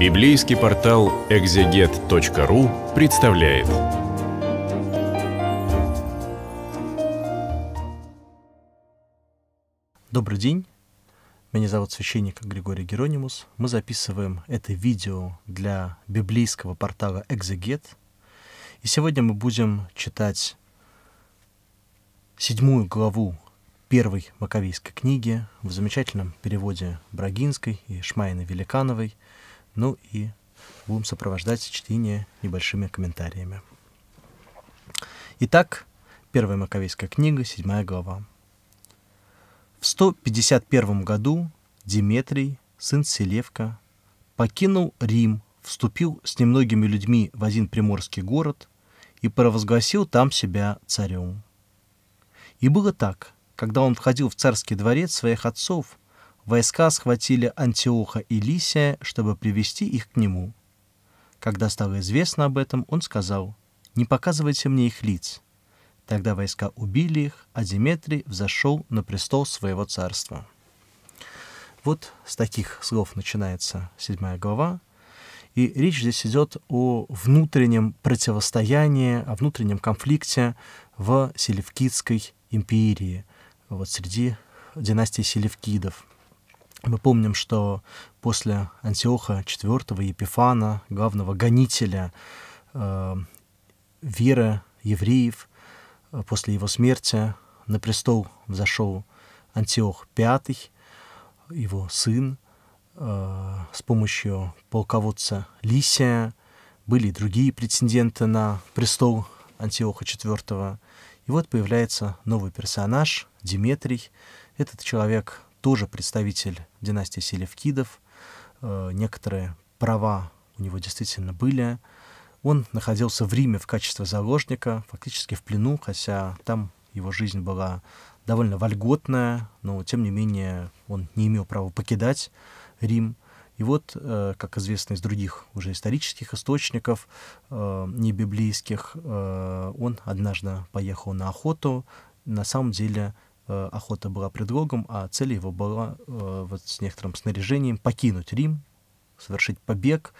Библейский портал экзегет.ру представляет. Добрый день. Меня зовут священник Григорий Геронимус. Мы записываем это видео для библейского портала Экзегет. И сегодня мы будем читать седьмую главу первой Маковейской книги в замечательном переводе Брагинской и Шмайны Великановой – ну и будем сопровождать чтение небольшими комментариями. Итак, Первая Маковейская книга, 7 глава. В 151 году Диметрий, сын Селевка, покинул Рим, вступил с немногими людьми в один приморский город и провозгласил там себя царем. И было так, когда он входил в царский дворец своих отцов, войска схватили Антиоха и Лисия, чтобы привести их к нему. Когда стало известно об этом, он сказал, «Не показывайте мне их лиц». Тогда войска убили их, а Диметрий взошел на престол своего царства. Вот с таких слов начинается седьмая глава. И речь здесь идет о внутреннем противостоянии, о внутреннем конфликте в Селевкидской империи, вот среди династии Селевкидов – мы помним, что после Антиоха IV Епифана, главного гонителя э, веры евреев, э, после его смерти на престол взошел Антиох V, его сын, э, с помощью полководца Лисия. Были и другие претенденты на престол Антиоха IV. И вот появляется новый персонаж, Диметрий. Этот человек тоже представитель династия Селевкидов, э, некоторые права у него действительно были. Он находился в Риме в качестве заложника, фактически в плену, хотя там его жизнь была довольно вольготная, но тем не менее он не имел права покидать Рим. И вот, э, как известно из других уже исторических источников, э, не библейских, он однажды поехал на охоту, на самом деле Э, охота была предлогом, а цель его была э, вот с некоторым снаряжением покинуть Рим, совершить побег,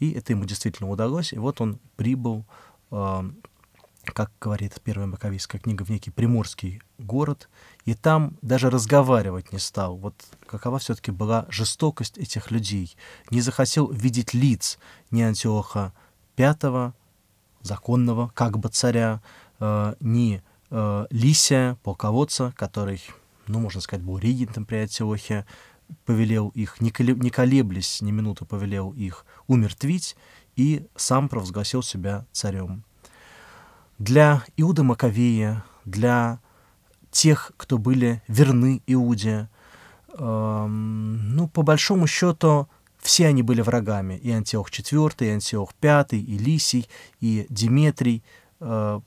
и это ему действительно удалось, и вот он прибыл, как говорит первая маковийская книга, в некий приморский город, и там даже разговаривать не стал. Вот какова все-таки была жестокость этих людей. Не захотел видеть лиц ни Антиоха V, законного, как бы царя, э, ни Э, Лисия полководца, который, ну, можно сказать, был регентом при Антиохе, повелел их, не, колеб, не колеблясь ни минуты, повелел их умертвить и сам провозгласил себя царем. Для Иуда Маковея, для тех, кто были верны Иуде, э, ну, по большому счету, все они были врагами. И Антиох IV, и Антиох V, и Лисий, и Диметрий. Э,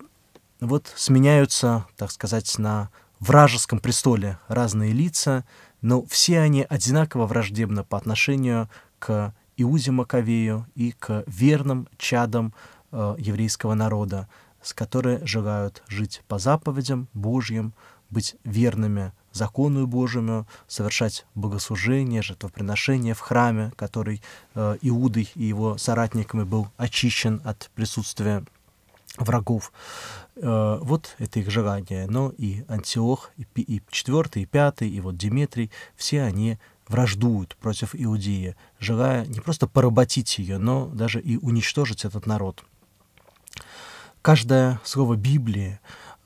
вот сменяются, так сказать, на вражеском престоле разные лица, но все они одинаково враждебны по отношению к Иузе Маковею и к верным чадам э, еврейского народа, с которые желают жить по заповедям Божьим, быть верными закону Божьему, совершать богослужение, жертвоприношение в храме, который э, Иудой и его соратниками был очищен от присутствия врагов. Э, вот это их желание. Но ну и Антиох, и четвертый, и пятый, и вот Диметрий, все они враждуют против Иудеи, желая не просто поработить ее, но даже и уничтожить этот народ. Каждое слово Библии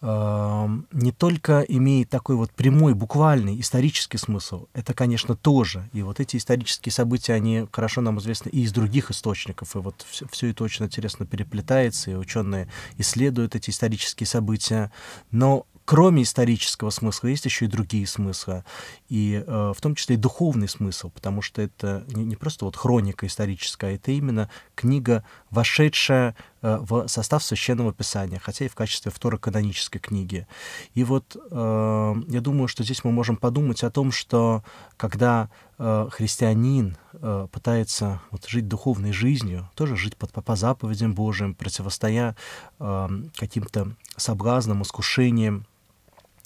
не только имеет такой вот прямой, буквальный исторический смысл, это, конечно, тоже. И вот эти исторические события, они хорошо нам известны и из других источников. И вот все, все это очень интересно переплетается, и ученые исследуют эти исторические события. Но кроме исторического смысла есть еще и другие смыслы, и э, в том числе и духовный смысл, потому что это не, не просто вот хроника историческая, это именно книга, вошедшая Э, в состав священного писания, хотя и в качестве второканонической книги. И вот э, я думаю, что здесь мы можем подумать о том, что когда э, христианин пытается вот, жить духовной жизнью, тоже жить под, по заповедям Божьим, противостоя каким-то соблазнам, искушениям,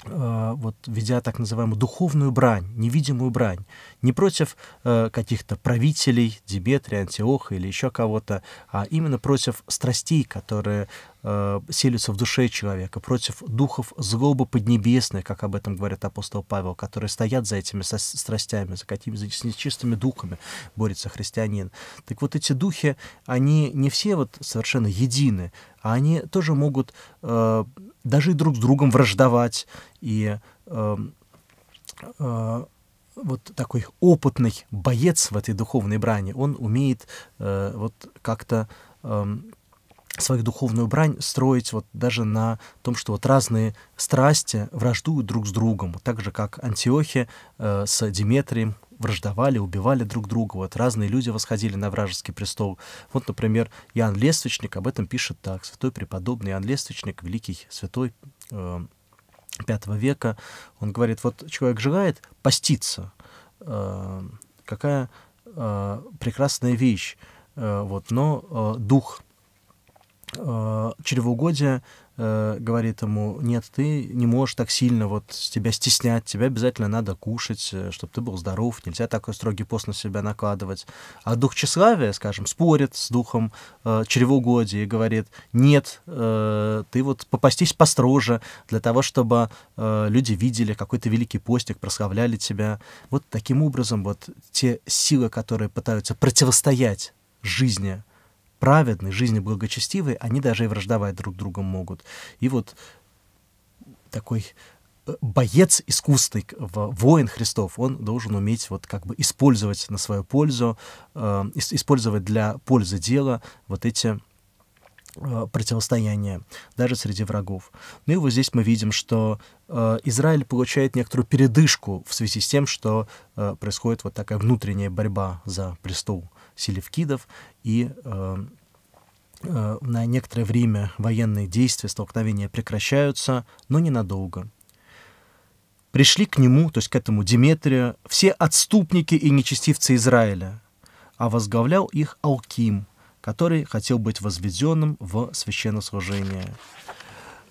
Э, вот ведя так называемую духовную брань, невидимую брань, не против э, каких-то правителей, Диметрия Антиоха или еще кого-то, а именно против страстей, которые э, в душе человека, против духов злобы поднебесной, как об этом говорит апостол Павел, которые стоят за этими страстями, за какими-то нечистыми духами борется христианин. Так вот эти духи, они не все вот совершенно едины, а они тоже могут э, даже и друг с другом враждовать и э, э, вот такой опытный боец в этой духовной брани, он умеет э, вот как-то эм, свою духовную брань строить вот даже на том, что вот разные страсти враждуют друг с другом, так же как Антиохи э, с Диметрием враждовали, убивали друг друга, вот разные люди восходили на вражеский престол. Вот, например, Иоанн Лествичник об этом пишет так, святой преподобный Иоанн Лествичник, великий святой э, века, он говорит, вот человек желает поститься, э, какая э, прекрасная вещь, э, вот, но э, дух Э, чревоугодие э, говорит ему, нет, ты не можешь так сильно вот тебя стеснять, тебе обязательно надо кушать, э, чтобы ты был здоров, нельзя такой строгий пост на себя накладывать. А дух тщеславия, скажем, спорит с духом э, чревоугодия и говорит, нет, э, ты вот попастись построже для того, чтобы э, люди видели какой-то великий постик, прославляли тебя. Вот таким образом вот те силы, которые пытаются противостоять жизни праведны, жизни благочестивые, они даже и враждовать друг другом могут. И вот такой э, боец искусный, воин Христов, он должен уметь вот как бы использовать на свою пользу, э, использовать для пользы дела вот эти э, противостояния, даже среди врагов. Ну и вот здесь мы видим, что Израиль получает некоторую передышку в связи с тем, что происходит вот такая внутренняя борьба за престол селевкидов, и э, э, на некоторое время военные действия, столкновения прекращаются, но ненадолго. Пришли к нему, то есть к этому Диметрию, все отступники и нечестивцы Израиля, а возглавлял их Алким, который хотел быть возведенным в священнослужение.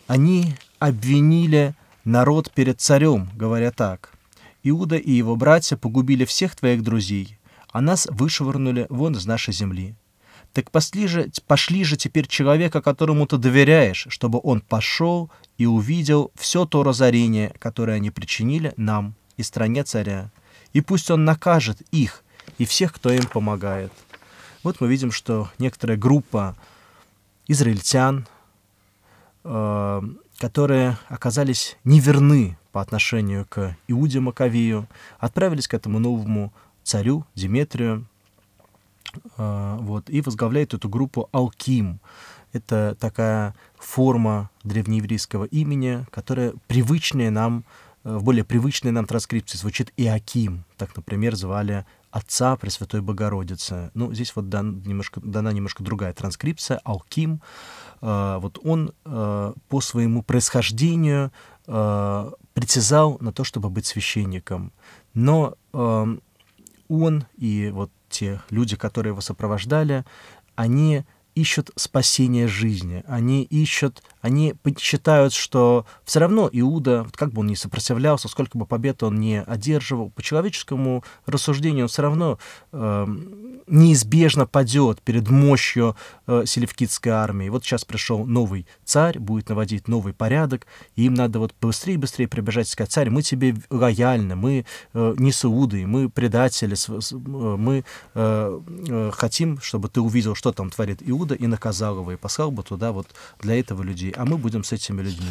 Они обвинили народ перед царем, говоря так, «Иуда и его братья погубили всех твоих друзей, а нас вышвырнули вон из нашей земли. Так пошли же, пошли же теперь человека, которому ты доверяешь, чтобы он пошел и увидел все то разорение, которое они причинили нам и стране царя. И пусть он накажет их и всех, кто им помогает. Вот мы видим, что некоторая группа израильтян, э, которые оказались неверны по отношению к Иуде Маковию, отправились к этому новому царю Диметрию, э, вот, и возглавляет эту группу Алким. Это такая форма древнееврейского имени, которая привычная нам, э, в более привычной нам транскрипции звучит Иаким. Так, например, звали Отца Пресвятой Богородицы. Ну, здесь вот дан, немножко, дана немножко другая транскрипция, Алким. Э, вот он по своему происхождению э, притязал на то, чтобы быть священником. Но эм, он и вот те люди, которые его сопровождали, они ищут спасения жизни, они ищут они считают, что все равно Иуда, как бы он ни сопротивлялся, сколько бы побед он ни одерживал, по человеческому рассуждению он все равно э, неизбежно падет перед мощью э, селевкидской армии. Вот сейчас пришел новый царь, будет наводить новый порядок, и им надо вот быстрее-быстрее прибежать и сказать, царь, мы тебе лояльны, мы э, не сауды, мы предатели, э, мы э, э, хотим, чтобы ты увидел, что там творит Иуда, и наказал его, и послал бы туда вот для этого людей людей, а мы будем с этими людьми.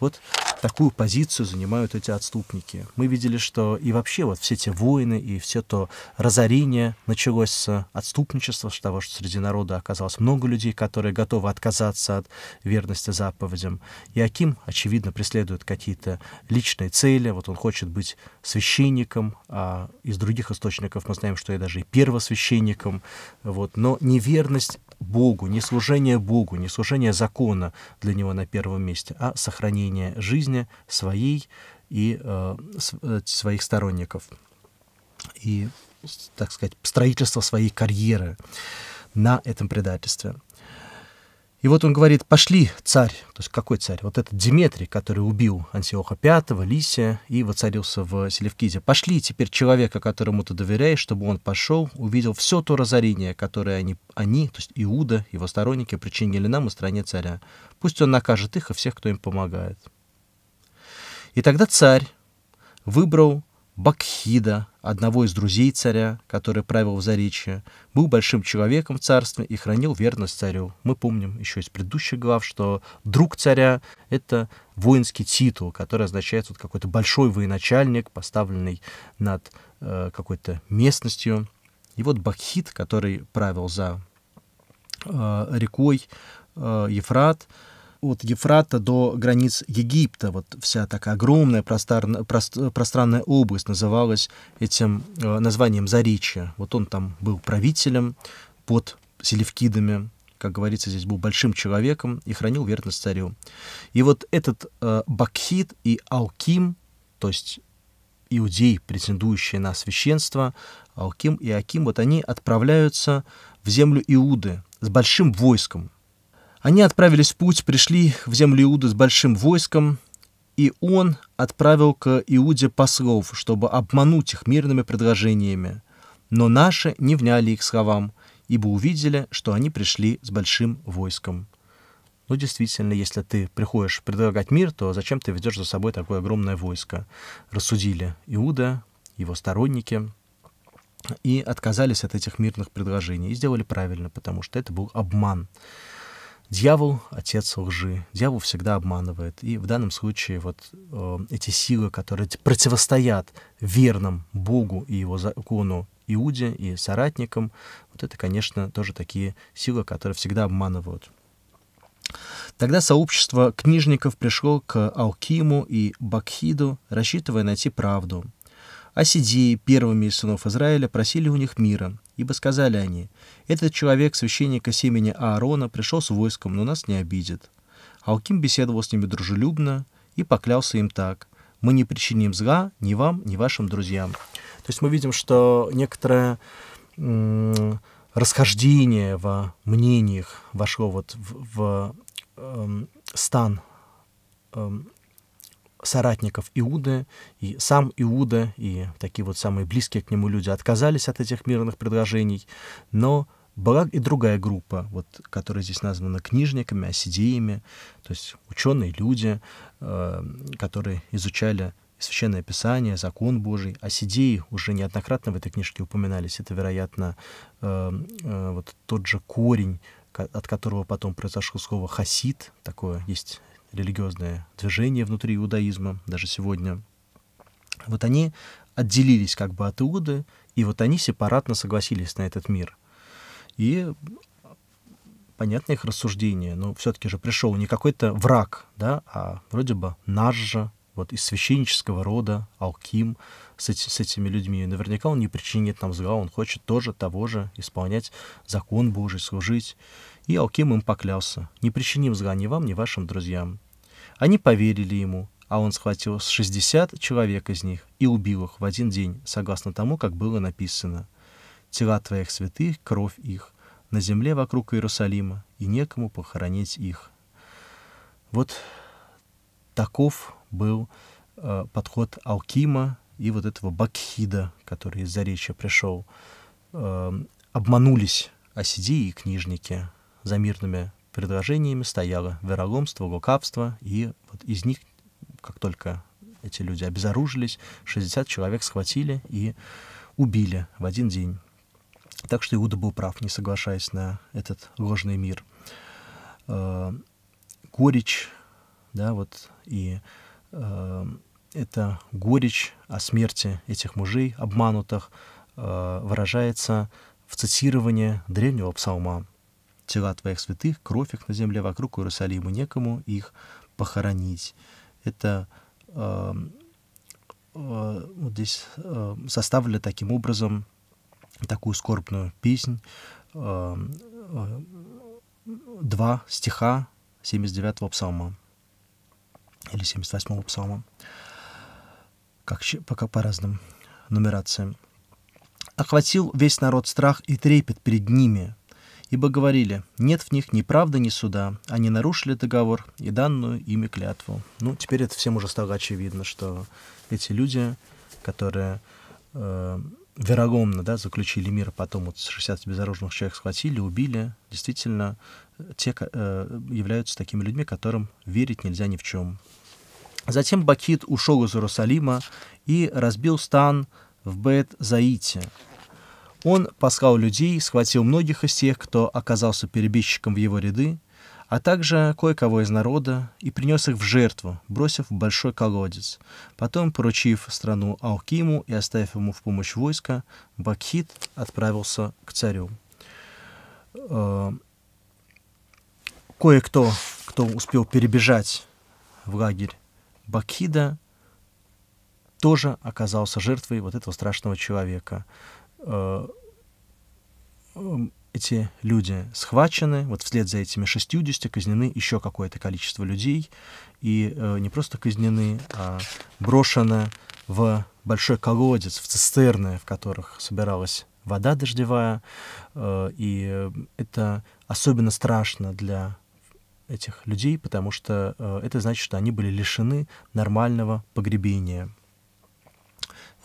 Вот такую позицию занимают эти отступники. Мы видели, что и вообще вот все те войны, и все то разорение началось с отступничества, с того, что среди народа оказалось много людей, которые готовы отказаться от верности заповедям. И Аким, очевидно, преследует какие-то личные цели. Вот он хочет быть священником, а из других источников мы знаем, что я даже и первосвященником. Вот. Но неверность Богу, не служение Богу, не служение закона для него на первом месте, а сохранение жизни своей и э, э своих сторонников. И, так сказать, строительство своей карьеры на этом предательстве. И вот он говорит, пошли, царь. То есть какой царь? Вот этот Диметрий, который убил Антиоха V, Лисия и воцарился в Селевкизе. Пошли теперь человека, которому ты доверяешь, чтобы он пошел, увидел все то разорение, которое они, они, то есть Иуда, его сторонники, причинили нам и стране царя. Пусть он накажет их и всех, кто им помогает. И тогда царь выбрал Бакхида, одного из друзей царя, который правил в Заречье, был большим человеком в царстве и хранил верность царю. Мы помним еще из предыдущих глав, что друг царя — это воинский титул, который означает вот какой-то большой военачальник, поставленный над э, какой-то местностью. И вот Бахит, который правил за э, рекой э, Ефрат, э, от Ефрата до границ Египта. Вот вся такая огромная прост пространная область называлась этим э, названием Заречья. Вот он там был правителем под Селевкидами, как говорится, здесь был большим человеком и хранил верность царю. И вот этот э, Бакхит и Алким, то есть иудеи, претендующие на священство, Алким и Аким, вот они отправляются в землю Иуды с большим войском. Они отправились в путь, пришли в землю Иуды с большим войском, и он отправил к Иуде послов, чтобы обмануть их мирными предложениями. Но наши не вняли их словам, ибо увидели, что они пришли с большим войском. Ну, действительно, если ты приходишь предлагать мир, то зачем ты ведешь за собой такое огромное войско? Рассудили Иуда, его сторонники, и отказались от этих мирных предложений. И сделали правильно, потому что это был обман. Дьявол — отец лжи, дьявол всегда обманывает. И в данном случае вот э, эти силы, которые противостоят верным Богу и его закону Иуде и соратникам, вот это, конечно, тоже такие силы, которые всегда обманывают. Тогда сообщество книжников пришло к Алкиму и Бакхиду, рассчитывая найти правду. Асидии, первыми из сынов Израиля, просили у них мира — Ибо сказали они, этот человек священника семени Аарона пришел с войском, но нас не обидит. Алким беседовал с ними дружелюбно и поклялся им так, мы не причиним зла ни вам, ни вашим друзьям. То есть мы видим, что некоторое расхождение во мнениях вошло вот в, в э, стан э, соратников Иуды, и сам Иуда, и такие вот самые близкие к нему люди отказались от этих мирных предложений, но была и другая группа, вот, которая здесь названа книжниками, осидеями, то есть ученые люди, э, которые изучали Священное Писание, Закон Божий, осидеи уже неоднократно в этой книжке упоминались. Это, вероятно, э, э, вот тот же корень, от которого потом произошло слово «хасид», такое есть религиозное движение внутри иудаизма, даже сегодня, вот они отделились как бы от Иуды, и вот они сепаратно согласились на этот мир. И понятно их рассуждение, но все-таки же пришел не какой-то враг, да, а вроде бы наш же, вот из священнического рода, Алким, с, эти, с этими людьми. Наверняка он не причинит нам зла, он хочет тоже того же, исполнять закон Божий, служить. И Алким им поклялся, не причиним зла ни вам, ни вашим друзьям. Они поверили ему, а он схватил 60 человек из них и убил их в один день, согласно тому, как было написано. Тела твоих святых, кровь их, на земле вокруг Иерусалима, и некому похоронить их. Вот таков был э, подход Алкима и вот этого Бакхида, который из Заречья пришел. Э, обманулись осиди и книжники за мирными предложениями стояло вероломство, лукавство, и вот из них, как только эти люди обезоружились, 60 человек схватили и убили в один день. Так что Иуда был прав, не соглашаясь на этот ложный мир. Э, горечь, да, вот, и э, это горечь о смерти этих мужей, обманутых, э, выражается в цитировании древнего псалма тела твоих святых, кровь их на земле вокруг Иерусалима, некому их похоронить. Это э, э, вот здесь э, составили таким образом такую скорбную песнь, э, э, два стиха 79-го псалма или 78-го псалма, как, пока по разным нумерациям. «Охватил весь народ страх и трепет перед ними, ибо говорили, нет в них ни правды, ни суда. Они нарушили договор и данную ими клятву. Ну, теперь это всем уже стало очевидно, что эти люди, которые э, верогомно да, заключили мир, а потом вот 60 безоружных человек схватили, убили, действительно, те э, являются такими людьми, которым верить нельзя ни в чем. Затем Бакит ушел из Иерусалима и разбил стан в Бет-Заите. Он послал людей, схватил многих из тех, кто оказался перебежчиком в его ряды, а также кое-кого из народа, и принес их в жертву, бросив в большой колодец, потом, поручив страну Алкиму и оставив ему в помощь войско, Бакхит отправился к царю. Э, кое-кто, кто успел перебежать в лагерь Бакхида, тоже оказался жертвой вот этого страшного человека. Э, эти люди схвачены, вот вслед за этими 60 казнены еще какое-то количество людей, и э, не просто казнены, а брошены в большой колодец, в цистерны, в которых собиралась вода дождевая, э, и э, это особенно страшно для этих людей, потому что э, это значит, что они были лишены нормального погребения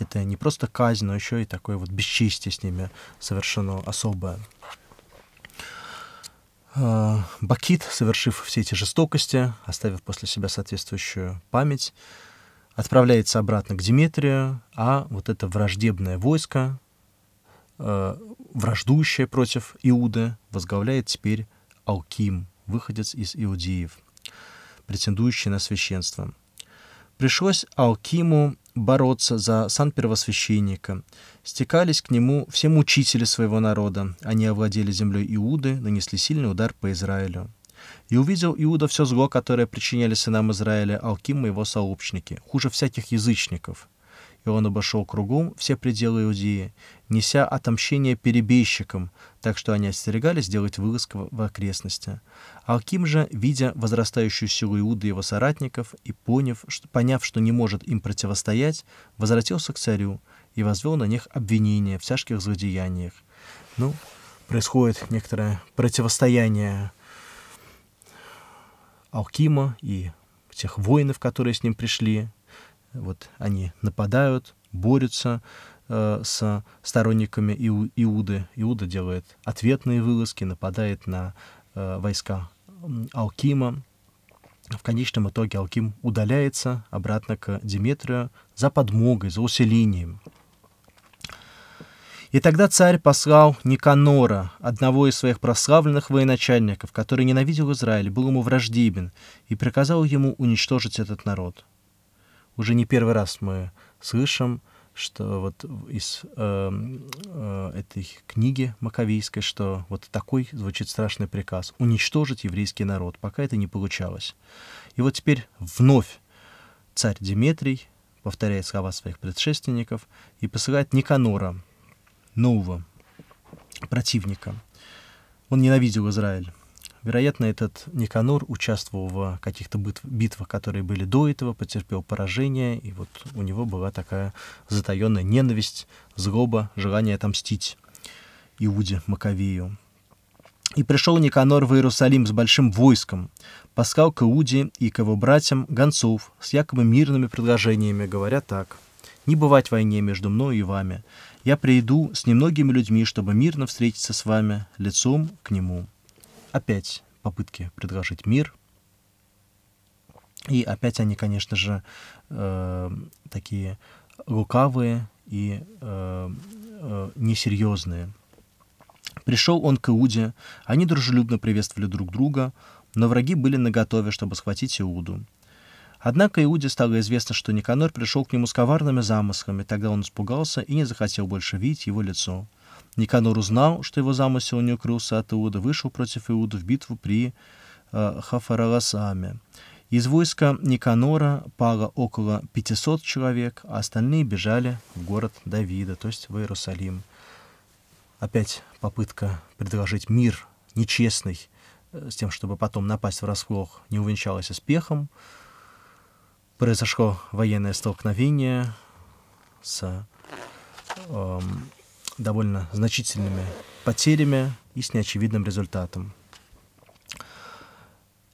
это не просто казнь, но еще и такое вот бесчестие с ними совершено особое. А, Бакит, совершив все эти жестокости, оставив после себя соответствующую память, отправляется обратно к Диметрию, а вот это враждебное войско, а, враждующее против Иуды, возглавляет теперь Алким, выходец из иудеев, претендующий на священство. Пришлось Алкиму бороться за сан первосвященника. Стекались к нему все мучители своего народа. Они овладели землей Иуды, нанесли сильный удар по Израилю. И увидел Иуда все зло, которое причиняли сынам Израиля Алким и его сообщники, хуже всяких язычников и он обошел кругом все пределы Иудеи, неся отомщение перебежчикам, так что они остерегались делать вылазку в окрестности. Алким же, видя возрастающую силу Иуды и его соратников и поняв, что, поняв, что не может им противостоять, возвратился к царю и возвел на них обвинения в тяжких злодеяниях. Ну, происходит некоторое противостояние Алкима и тех воинов, которые с ним пришли, вот они нападают, борются э, с сторонниками Иуды. Иуда делает ответные вылазки, нападает на э, войска Алкима. В конечном итоге Алким удаляется обратно к Диметрию за подмогой, за усилением. И тогда царь послал Никанора, одного из своих прославленных военачальников, который ненавидел Израиль, был ему враждебен, и приказал ему уничтожить этот народ уже не первый раз мы слышим, что вот из э, э, этой книги Маковейской, что вот такой звучит страшный приказ — уничтожить еврейский народ, пока это не получалось. И вот теперь вновь царь Дмитрий повторяет слова своих предшественников и посылает Никанора, нового противника. Он ненавидел Израиль Вероятно, этот Никанор участвовал в каких-то битвах, которые были до этого, потерпел поражение, и вот у него была такая затаенная ненависть, злоба, желание отомстить Иуде Маковею. И пришел Никанор в Иерусалим с большим войском, послал к Иуде и к его братьям гонцов с якобы мирными предложениями, говоря так. «Не бывать войне между мной и вами. Я приду с немногими людьми, чтобы мирно встретиться с вами лицом к нему» опять попытки предложить мир. И опять они, конечно же, э, такие лукавые и э, э, несерьезные. Пришел он к Иуде, они дружелюбно приветствовали друг друга, но враги были наготове, чтобы схватить Иуду. Однако Иуде стало известно, что Никанор пришел к нему с коварными замыслами, тогда он испугался и не захотел больше видеть его лицо. Никанор узнал, что его замысел не укрылся от Иуда, вышел против Иуда в битву при э, Из войска Никанора пало около 500 человек, а остальные бежали в город Давида, то есть в Иерусалим. Опять попытка предложить мир нечестный, э, с тем, чтобы потом напасть врасплох, не увенчалась успехом. Произошло военное столкновение с эм, довольно значительными потерями и с неочевидным результатом.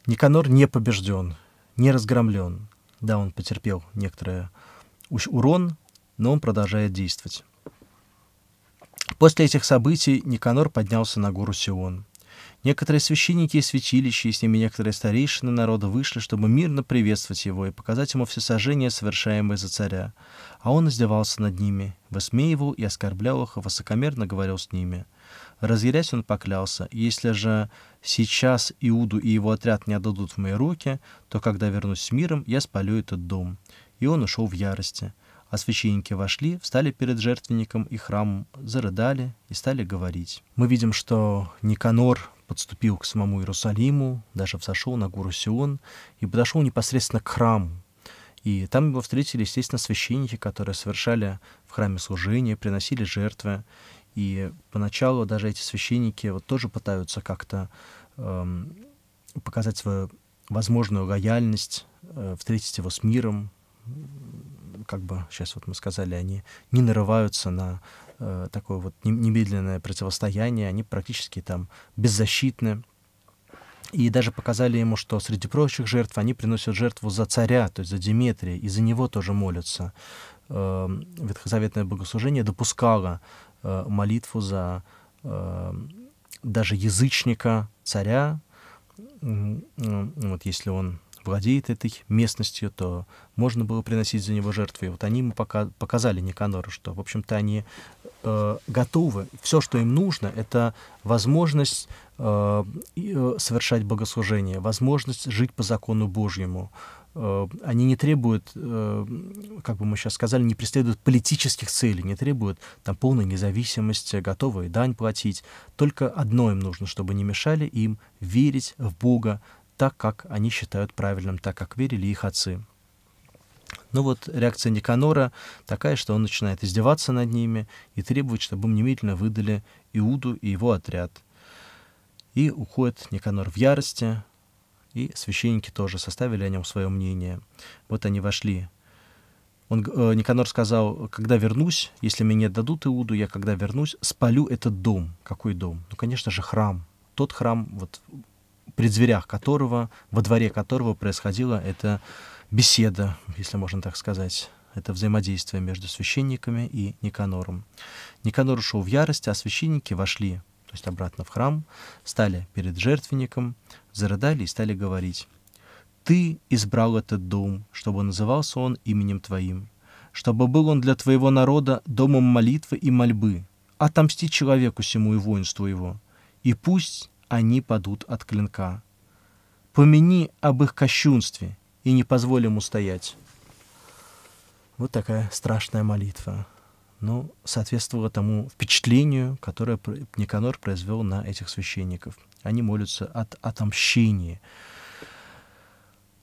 Никанор не побежден, не разгромлен. Да, он потерпел некоторое урон, но он продолжает действовать. После этих событий Никанор поднялся на гору Сион. Некоторые священники и святилища, и с ними некоторые старейшины народа вышли, чтобы мирно приветствовать его и показать ему всесожжение, совершаемое за царя. А он издевался над ними, высмеивал и оскорблял их, и высокомерно говорил с ними. Разъярясь, он поклялся, если же сейчас Иуду и его отряд не отдадут в мои руки, то когда вернусь с миром, я спалю этот дом. И он ушел в ярости. А священники вошли, встали перед жертвенником и храмом, зарыдали и стали говорить. Мы видим, что Никанор подступил к самому Иерусалиму, даже взошел на гору Сион и подошел непосредственно к храму. И там его встретили, естественно, священники, которые совершали в храме служения, приносили жертвы. И поначалу даже эти священники вот тоже пытаются как-то эм, показать свою возможную лояльность, э, встретить его с миром. Как бы сейчас вот мы сказали, они не нарываются на э, такое вот немедленное противостояние, они практически там беззащитны. И даже показали ему, что среди прочих жертв они приносят жертву за царя, то есть за Деметрия, и за него тоже молятся. Э, ветхозаветное богослужение допускало э, молитву за э, даже язычника царя, вот если он владеет этой местностью, то можно было приносить за него жертвы. И вот они ему пока, показали Никанору, что, в общем-то, они э, готовы. Все, что им нужно, это возможность э, э, совершать богослужение, возможность жить по закону Божьему. Э, они не требуют, э, как бы мы сейчас сказали, не преследуют политических целей, не требуют там полной независимости, готовы дань платить. Только одно им нужно, чтобы не мешали им верить в Бога, так, как они считают правильным, так, как верили их отцы. Ну вот реакция Никанора такая, что он начинает издеваться над ними и требует, чтобы им немедленно выдали Иуду и его отряд. И уходит Никанор в ярости, и священники тоже составили о нем свое мнение. Вот они вошли. Он, э, Никанор сказал, когда вернусь, если мне дадут Иуду, я когда вернусь, спалю этот дом. Какой дом? Ну, конечно же, храм. Тот храм, вот при дверях которого, во дворе которого происходила эта беседа, если можно так сказать. Это взаимодействие между священниками и Никанором. Никанор ушел в ярость, а священники вошли, то есть обратно в храм, стали перед жертвенником, зарыдали и стали говорить. «Ты избрал этот дом, чтобы назывался он именем Твоим, чтобы был он для Твоего народа домом молитвы и мольбы, отомсти человеку всему и воинству его, и пусть они падут от клинка. Помяни об их кощунстве и не позволь им устоять. Вот такая страшная молитва. Но ну, соответствовала тому впечатлению, которое Никанор произвел на этих священников. Они молятся от отомщения.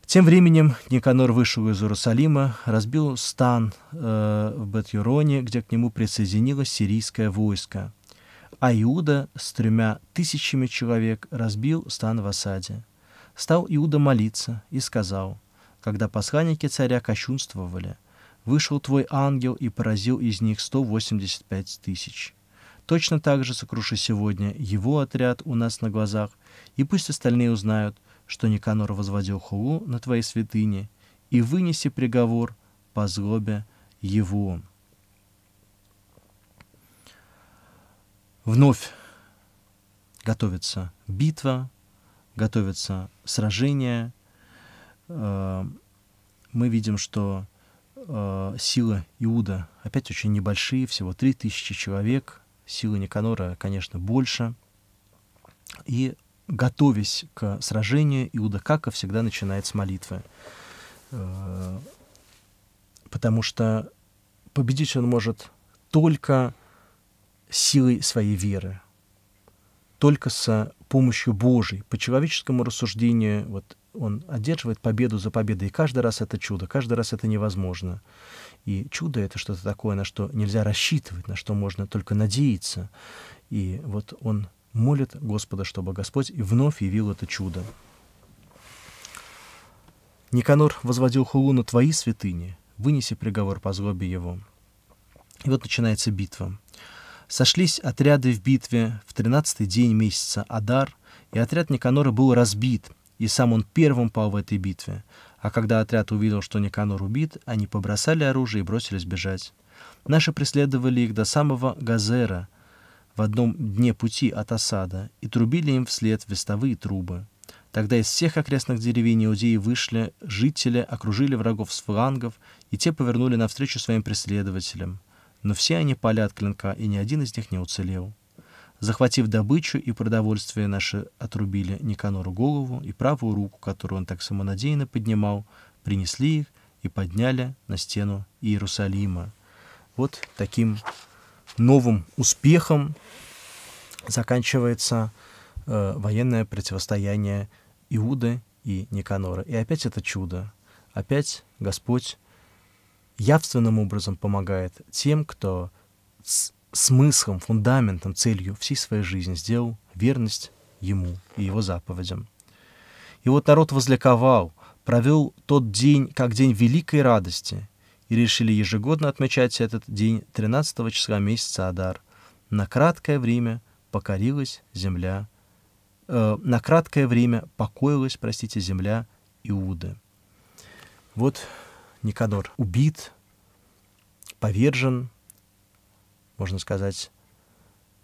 Тем временем Никанор вышел из Иерусалима, разбил стан э, в Бет-Юроне, где к нему присоединилось сирийское войско а Иуда с тремя тысячами человек разбил стан в осаде. Стал Иуда молиться и сказал, когда посланники царя кощунствовали, вышел твой ангел и поразил из них 185 тысяч. Точно так же сокруши сегодня его отряд у нас на глазах, и пусть остальные узнают, что Никанор возводил хулу на твоей святыне, и вынеси приговор по злобе его. Вновь готовится битва, готовится сражение. Э, мы видим, что э, силы Иуда опять очень небольшие, всего 3000 человек. Силы Никанора, конечно, больше. И готовясь к сражению, Иуда Кака всегда начинает с молитвы. Э, потому что победить он может только силой своей веры. Только с помощью Божией, по человеческому рассуждению, вот он одерживает победу за победой. И каждый раз это чудо, каждый раз это невозможно. И чудо — это что-то такое, на что нельзя рассчитывать, на что можно только надеяться. И вот он молит Господа, чтобы Господь и вновь явил это чудо. Никанор возводил хулу на твои святыни, вынеси приговор по злобе его. И вот начинается битва. Сошлись отряды в битве в тринадцатый день месяца Адар, и отряд Никанора был разбит, и сам он первым пал в этой битве. А когда отряд увидел, что Никанор убит, они побросали оружие и бросились бежать. Наши преследовали их до самого Газера, в одном дне пути от осада, и трубили им вслед вестовые трубы. Тогда из всех окрестных деревень иудеи вышли, жители окружили врагов с флангов, и те повернули навстречу своим преследователям но все они пали от клинка, и ни один из них не уцелел. Захватив добычу и продовольствие наши отрубили Никанору голову и правую руку, которую он так самонадеянно поднимал, принесли их и подняли на стену Иерусалима. Вот таким новым успехом заканчивается э, военное противостояние Иуды и Никанора. И опять это чудо. Опять Господь явственным образом помогает тем, кто с смыслом, фундаментом, целью всей своей жизни сделал верность ему и его заповедям. И вот народ возликовал, провел тот день как день великой радости и решили ежегодно отмечать этот день 13 числа месяца Адар. На краткое время покорилась земля, э, на краткое время покоилась, простите, земля Иуды. Вот Никанор убит, повержен, можно сказать,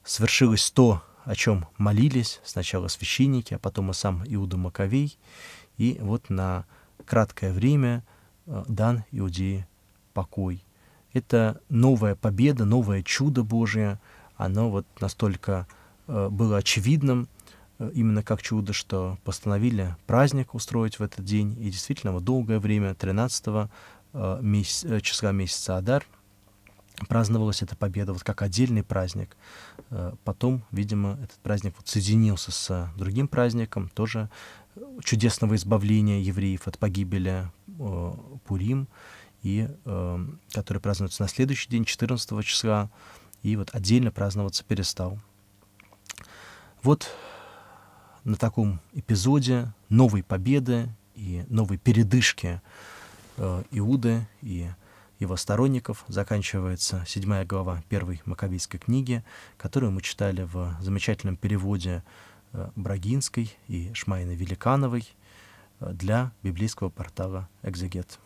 свершилось то, о чем молились сначала священники, а потом и сам Иуда Маковей. И вот на краткое время э, дан Иудеи покой. Это новая победа, новое чудо Божие. Оно вот настолько э, было очевидным, Э, именно как чудо, что постановили праздник устроить в этот день, и действительно вот долгое время, 13 э, меся, э, числа месяца Адар, праздновалась эта победа вот как отдельный праздник. Потом, видимо, этот праздник вот соединился с другим праздником, тоже чудесного избавления евреев от погибели Пурим, и, который празднуется на следующий день, 14 числа, и вот отдельно праздноваться перестал. Вот на таком эпизоде новой победы и новой передышки э, Иуды и его сторонников заканчивается седьмая глава первой Маковейской книги, которую мы читали в замечательном переводе э, Брагинской и Шмайны Великановой э, для библейского портала «Экзегет».